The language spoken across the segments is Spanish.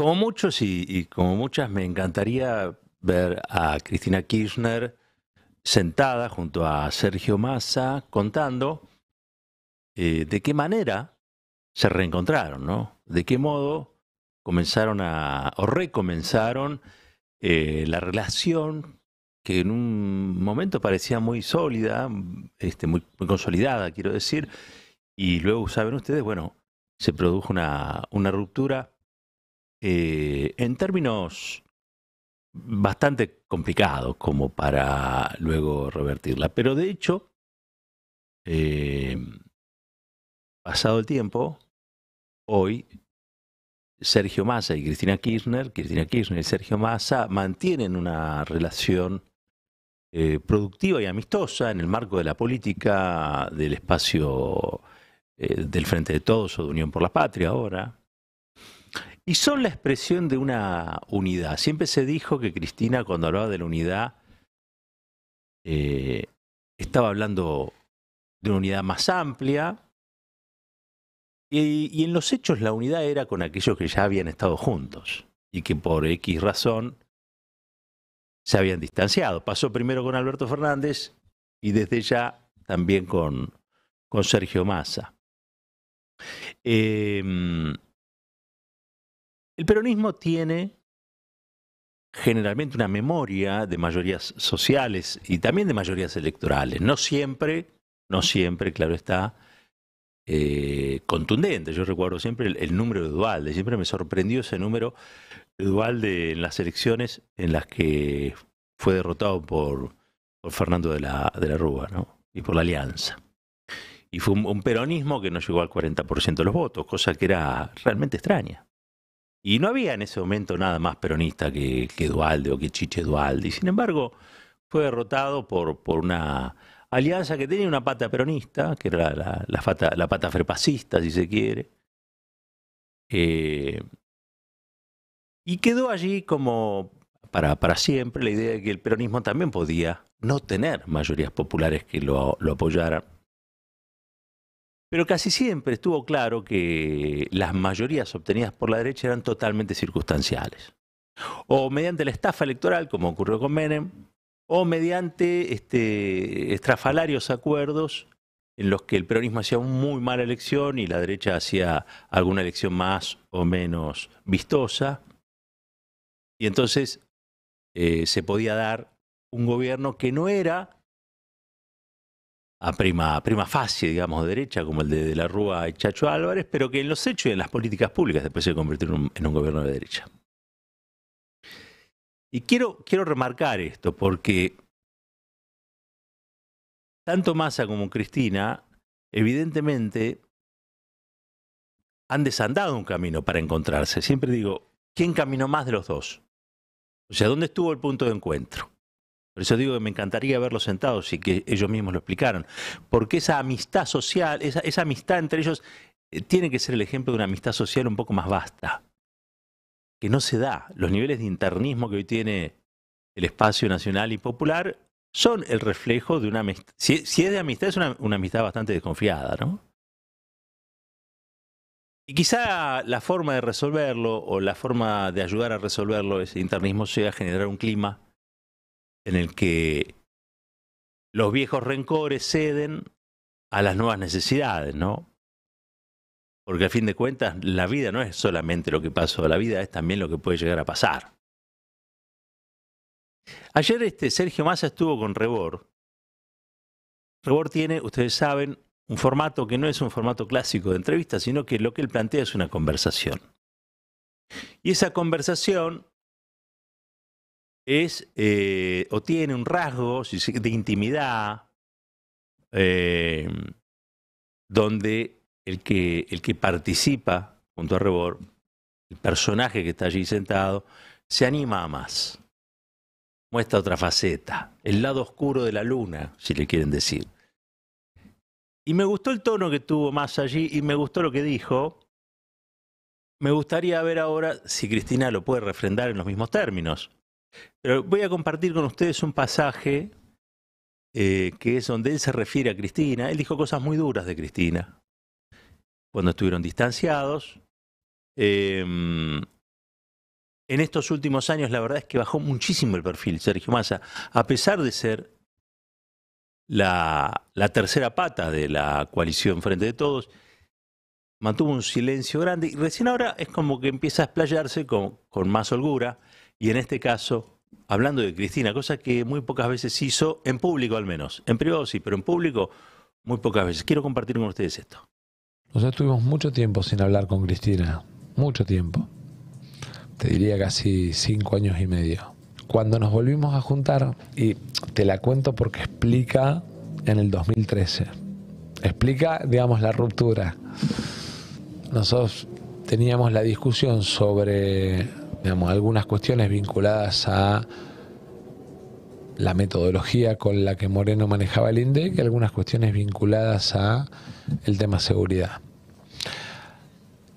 Como muchos y, como muchas, me encantaría ver a Cristina Kirchner sentada junto a Sergio Massa contando eh, de qué manera se reencontraron, ¿no? De qué modo comenzaron a, o recomenzaron eh, la relación que en un momento parecía muy sólida, este, muy, consolidada, quiero decir, y luego, saben ustedes, bueno, se produjo una ruptura eh, en términos bastante complicados como para luego revertirla. Pero de hecho, eh, pasado el tiempo, hoy Sergio Massa y Cristina Kirchner, Cristina Kirchner y Sergio Massa mantienen una relación eh, productiva y amistosa en el marco de la política del espacio del Frente de Todos o de Unión por la Patria ahora y son la expresión de una unidad. Siempre se dijo que Cristina, cuando hablaba de la unidad, eh, estaba hablando de una unidad más amplia. Y, en los hechos la unidad era con aquellos que ya habían estado juntos y que por X razón se habían distanciado. Pasó primero con Alberto Fernández y desde ya también con, con Sergio Massa. Eh, el peronismo tiene generalmente una memoria de mayorías sociales y también de mayorías electorales. No siempre, no siempre, claro está, eh, contundente. Yo recuerdo siempre el, número de Dualde, siempre me sorprendió ese número de Dualde en las elecciones en las que fue derrotado por, Fernando de la, Rúa y por la Alianza. Y fue un peronismo que no llegó al 40% de los votos, cosa que era realmente extraña. Y no había en ese momento nada más peronista que, que Dualde o que Chiche Dualde. sin embargo, fue derrotado por, por una alianza que tenía una pata peronista, que era la, pata, la frepacista, si se quiere. Eh, y quedó allí como para, para, siempre la idea de que el peronismo también podía no tener mayorías populares que lo apoyaran pero casi siempre estuvo claro que las mayorías obtenidas por la derecha eran totalmente circunstanciales. O mediante la estafa electoral, como ocurrió con Menem, o mediante este, estrafalarios acuerdos en los que el peronismo hacía una muy mala elección y la derecha hacía alguna elección más o menos vistosa. Y entonces eh, se podía dar un gobierno que no era a prima, prima facie, digamos, de derecha, como el de, de la Rúa y Chacho Álvarez, pero que en los hechos y en las políticas públicas después se convirtió en un, gobierno de derecha. Y quiero, quiero remarcar esto porque tanto Massa como Cristina, evidentemente, han desandado un camino para encontrarse. Siempre digo, ¿quién caminó más de los dos? O sea, ¿dónde estuvo el punto de encuentro? Por eso digo que me encantaría verlos sentados y que ellos mismos lo explicaron. Porque esa amistad social, esa, amistad entre ellos, eh, tiene que ser el ejemplo de una amistad social un poco más vasta. Que no se da. Los niveles de internismo que hoy tiene el espacio nacional y popular son el reflejo de una amistad. Si, es de amistad, es una, amistad bastante desconfiada, Y quizá la forma de resolverlo o la forma de ayudar a resolverlo, ese internismo, sea generar un clima en el que los viejos rencores ceden a las nuevas necesidades, ¿no? Porque a fin de cuentas, la vida no es solamente lo que pasó, la vida es también lo que puede llegar a pasar. Ayer este, Sergio Massa estuvo con Rebor. Rebor tiene, ustedes saben, un formato que no es un formato clásico de entrevista, sino que lo que él plantea es una conversación. Y esa conversación es eh, o tiene un rasgo de intimidad em, donde el que, el que participa junto a Rebor, el personaje que está allí sentado, se anima más. Muestra otra faceta, el lado oscuro de la luna, si le quieren decir. Y me gustó el tono que tuvo más allí y me gustó lo que dijo. Me gustaría ver ahora si Cristina lo puede refrendar en los mismos términos. Pero voy a compartir con ustedes un pasaje eh, que es donde él se refiere a Cristina. Él dijo cosas muy duras de Cristina cuando estuvieron distanciados. Em, en estos últimos años la verdad es que bajó muchísimo el perfil Sergio Massa, a pesar de ser la, la tercera pata de la coalición frente de todos mantuvo un silencio grande y recién ahora es como que empieza a explayarse con, más holgura y en este caso, hablando de Cristina, cosa que muy pocas veces hizo, en público al menos, en privado sí, pero en público muy pocas veces. Quiero compartir con ustedes esto. Nosotros tuvimos mucho tiempo sin hablar con Cristina, mucho tiempo, te diría casi cinco años y medio. Cuando nos volvimos a juntar, y te la cuento porque explica en el 2013, explica, digamos, la ruptura. Nosotros teníamos la discusión sobre digamos, algunas cuestiones vinculadas a la metodología con la que Moreno manejaba el INDEC y algunas cuestiones vinculadas a el tema seguridad.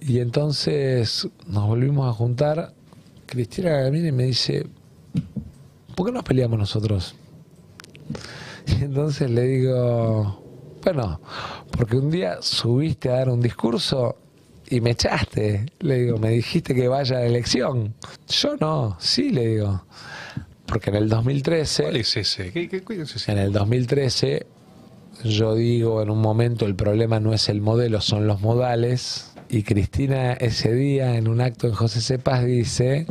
Y entonces nos volvimos a juntar. Cristina Gagamini me dice, ¿por qué nos peleamos nosotros? Y entonces le digo, bueno, porque un día subiste a dar un discurso y me echaste. Le digo, me dijiste que vaya a la elección. Yo no, sí, le digo. Porque en el 2013... ¿Cuál es ese? ¿Qué, En el 2013 yo digo en un momento el problema no es el modelo, son los modales. Y Cristina ese día en un acto en José Sepas dice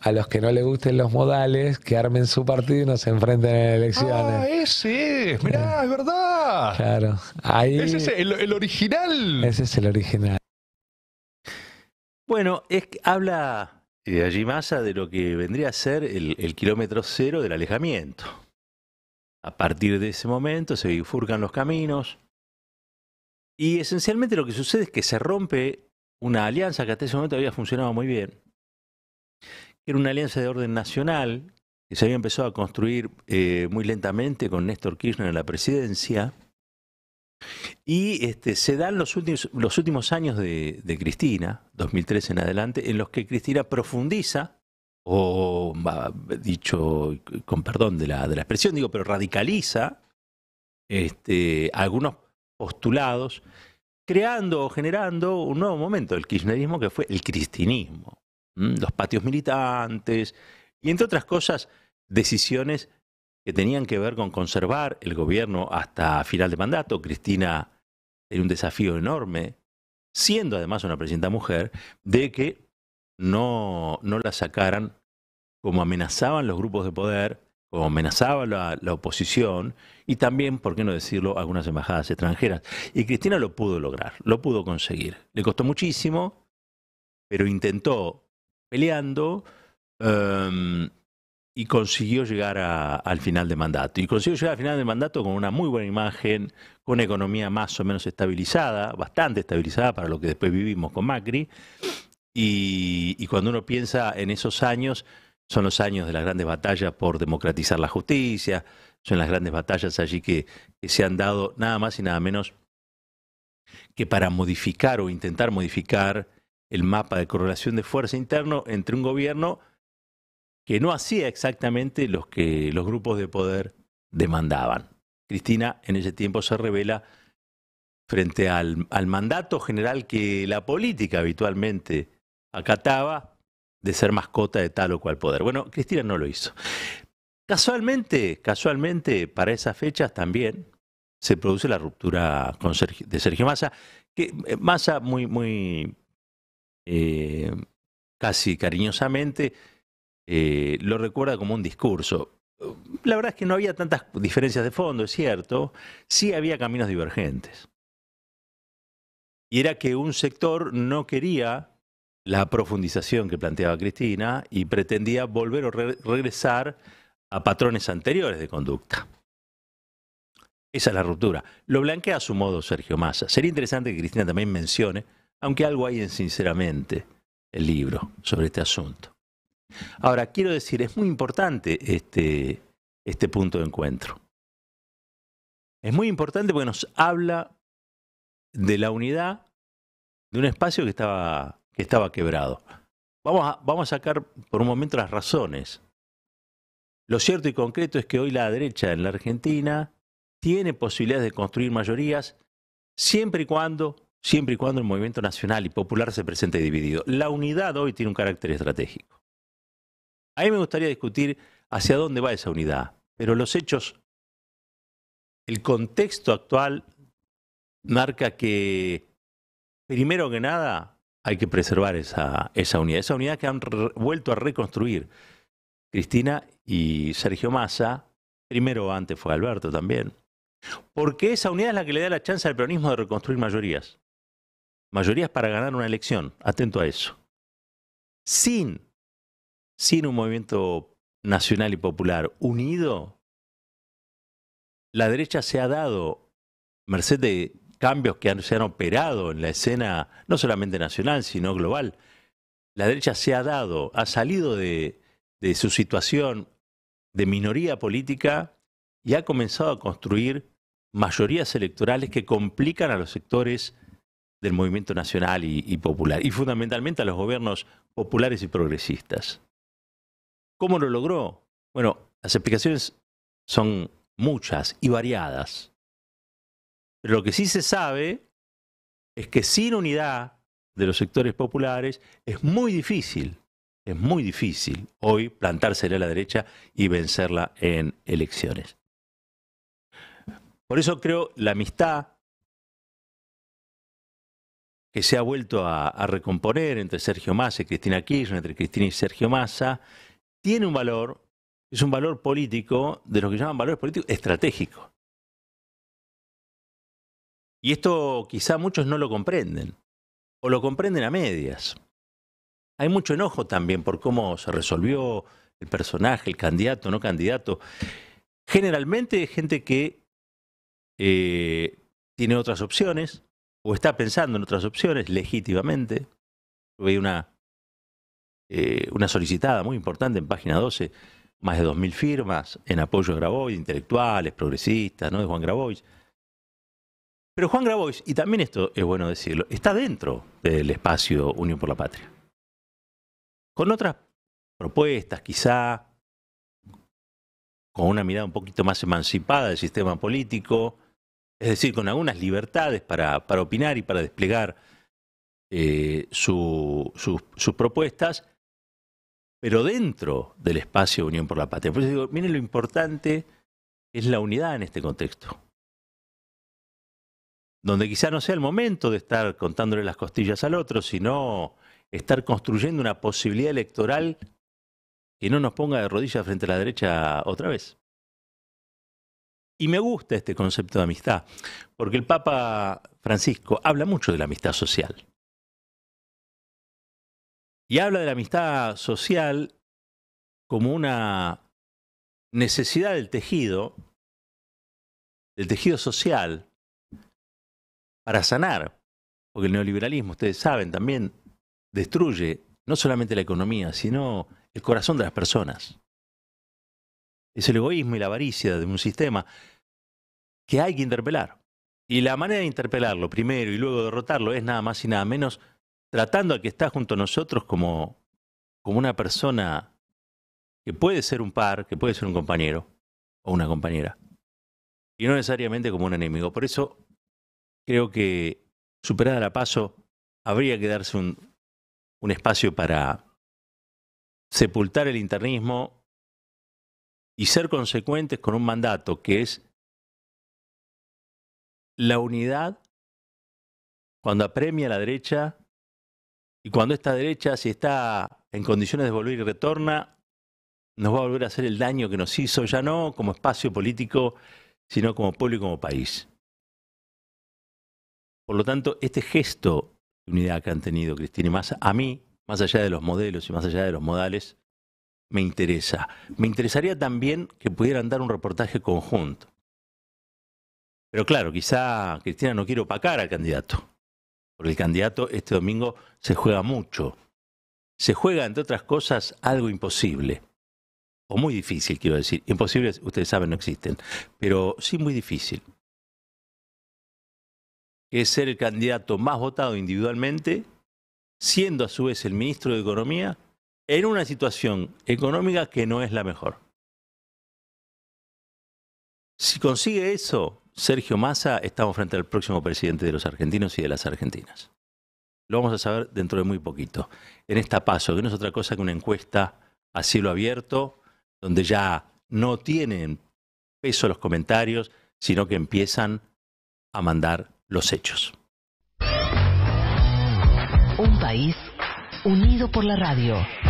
a los que no le gusten los modales, que armen su partido y no se enfrenten en elecciones. Ah, ese es, mirá, es verdad. Claro. Ahí, ese es el original. Ese es el original. Bueno, es que habla de eh, allí masa de lo que vendría a ser el, kilómetro cero del alejamiento. A partir de ese momento se bifurcan los caminos y esencialmente lo que sucede es que se rompe una alianza que hasta ese momento había funcionado muy bien, era una alianza de orden nacional que se había empezado a construir eh, muy lentamente con Néstor Kirchner en la presidencia y este, se dan los últimos, los últimos años de, Cristina, 2003 en adelante, en los que Cristina profundiza, o dicho con perdón de la, de la expresión, digo, pero radicaliza este, algunos postulados, creando o generando un nuevo momento del kirchnerismo que fue el cristinismo, los patios militantes y entre otras cosas decisiones que tenían que ver con conservar el gobierno hasta final de mandato. Cristina tenía un desafío enorme, siendo además una presidenta mujer, de que no, no la sacaran como amenazaban los grupos de poder, como amenazaba la, oposición y también, por qué no decirlo, algunas embajadas extranjeras. Y Cristina lo pudo lograr, lo pudo conseguir. Le costó muchísimo, pero intentó peleando. Em, y consiguió llegar a, al final de mandato. Y consiguió llegar al final de mandato con una muy buena imagen, con una economía más o menos estabilizada, bastante estabilizada para lo que después vivimos con Macri. Y, cuando uno piensa en esos años, son los años de las grandes batallas por democratizar la justicia, son las grandes batallas allí que, que se han dado nada más y nada menos que para modificar o intentar modificar el mapa de correlación de fuerza interno entre un gobierno que no hacía exactamente lo que los grupos de poder demandaban. Cristina en ese tiempo se revela frente al, mandato general que la política habitualmente acataba de ser mascota de tal o cual poder. Bueno, Cristina no lo hizo. Casualmente, casualmente, para esas fechas también se produce la ruptura con de Sergio Massa, que eh, Massa muy, muy eh, casi cariñosamente eh, lo recuerda como un discurso. La verdad es que no había tantas diferencias de fondo, es cierto, sí había caminos divergentes. Y era que un sector no quería la profundización que planteaba Cristina y pretendía volver o regresar a patrones anteriores de conducta. Esa es la ruptura. Lo blanquea a su modo Sergio Massa. Sería interesante que Cristina también mencione, aunque algo hay en sinceramente el libro sobre este asunto. Ahora, quiero decir, es muy importante este, este, punto de encuentro. Es muy importante porque nos habla de la unidad de un espacio que estaba, que estaba quebrado. Vamos a, sacar por un momento las razones. Lo cierto y concreto es que hoy la derecha en la Argentina tiene posibilidades de construir mayorías siempre y cuando, siempre y cuando el movimiento nacional y popular se presente dividido. La unidad hoy tiene un carácter estratégico. A mí me gustaría discutir hacia dónde va esa unidad, pero los hechos, el contexto actual marca que, primero que nada, hay que preservar esa, unidad, esa unidad que han vuelto a reconstruir Cristina y Sergio Massa, primero antes fue Alberto también, porque esa unidad es la que le da la chance al peronismo de reconstruir mayorías, mayorías para ganar una elección, atento a eso, sin sin un movimiento nacional y popular unido, la derecha se ha dado, merced de cambios que se han operado en la escena, no solamente nacional, sino global, la derecha se ha dado, ha salido de, su situación de minoría política y ha comenzado a construir mayorías electorales que complican a los sectores del movimiento nacional y, popular, y fundamentalmente a los gobiernos populares y progresistas. ¿Cómo lo logró? Bueno, las explicaciones son muchas y variadas. Pero lo que sí se sabe es que sin unidad de los sectores populares es muy difícil, es muy difícil hoy plantársela a la derecha y vencerla en elecciones. Por eso creo la amistad que se ha vuelto a, a recomponer entre Sergio Massa y Cristina Kirchner, entre Cristina y Sergio Massa, tiene un valor, es un valor político, de lo que llaman valores políticos estratégicos. Y esto quizá muchos no lo comprenden, o lo comprenden a medias. Hay mucho enojo también por cómo se resolvió el personaje, el candidato, no candidato. Generalmente gente que eh, tiene otras opciones o está pensando en otras opciones legítimamente. hay una eh, una solicitada muy importante en página 12, más de 2.000 firmas en apoyo a Grabois, intelectuales, progresistas, ¿no? de Juan Grabois. Pero Juan Grabois, y también esto es bueno decirlo, está dentro del espacio Unión por la Patria. Con otras propuestas, quizá, con una mirada un poquito más emancipada del sistema político, es decir, con algunas libertades para, opinar y para desplegar eh, sus propuestas, pero dentro del espacio Unión por la Patria. Por eso digo, miren lo importante es la unidad en este contexto. Donde quizá no sea el momento de estar contándole las costillas al otro, sino estar construyendo una posibilidad electoral que no nos ponga de rodillas frente a la derecha otra vez. Y me gusta este concepto de amistad, porque el Papa Francisco habla mucho de la amistad social y habla de la amistad social como una necesidad del tejido, del tejido social, para sanar, porque el neoliberalismo, ustedes saben, también destruye no solamente la economía, sino el corazón de las personas. Es el egoísmo y la avaricia de un sistema que hay que interpelar. Y la manera de interpelarlo primero y luego derrotarlo es nada más y nada menos tratando a que está junto a nosotros como, una persona que puede ser un par, que puede ser un compañero o una compañera, y no necesariamente como un enemigo. Por eso creo que superada la paso, habría que darse un, un espacio para sepultar el internismo y ser consecuentes con un mandato que es la unidad cuando apremia la derecha y cuando esta derecha, si está en condiciones de volver y retorna, nos va a volver a hacer el daño que nos hizo, ya no como espacio político, sino como pueblo y como país. Por lo tanto, este gesto de unidad que han tenido Cristina y más a mí, más allá de los modelos y más allá de los modales, me interesa. Me interesaría también que pudieran dar un reportaje conjunto. Pero claro, quizá Cristina no quiere opacar al candidato por el candidato, este domingo se juega mucho. Se juega, entre otras cosas, algo imposible. O muy difícil, quiero decir. Imposibles, ustedes saben, no existen. Pero sí muy difícil. Es ser el candidato más votado individualmente, siendo a su vez el ministro de Economía, en una situación económica que no es la mejor. Si consigue eso, Sergio Massa, estamos frente al próximo presidente de los argentinos y de las argentinas. Lo vamos a saber dentro de muy poquito. En esta paso, que no es otra cosa que una encuesta a cielo abierto, donde ya no tienen peso los comentarios, sino que empiezan a mandar los hechos. Un país unido por la radio.